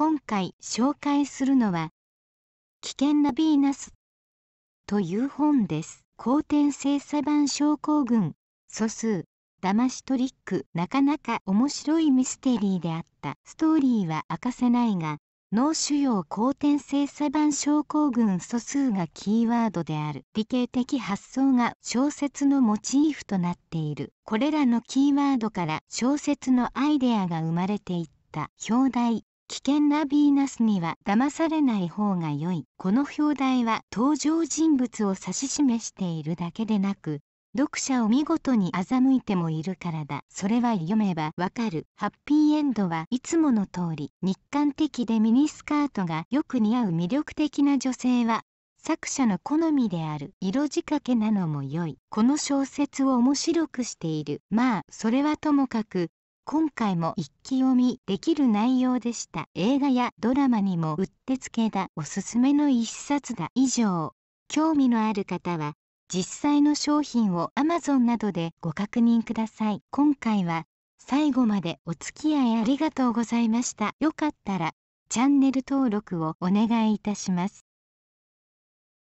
今回紹介するのは「危険なヴィーナス」という本です。後天性裁判症候群素数騙しトリックなかなか面白いミステリーであったストーリーは明かせないが脳腫瘍後天性裁判症候群素数がキーワードである理系的発想が小説のモチーフとなっているこれらのキーワードから小説のアイデアが生まれていった表題危険なヴィーナスには騙されない方が良い。この表題は登場人物を指し示しているだけでなく、読者を見事に欺いてもいるからだ。それは読めばわかる。ハッピーエンドはいつもの通り、日韓的でミニスカートがよく似合う魅力的な女性は、作者の好みである色仕掛けなのも良いこの小説を面白くしているまあそれはともかく今回も一気読みできる内容でした映画やドラマにもうってつけだおすすめの一冊だ以上興味のある方は実際の商品を Amazon などでご確認ください今回は最後までお付き合いありがとうございましたよかったらチャンネル登録をお願いいたします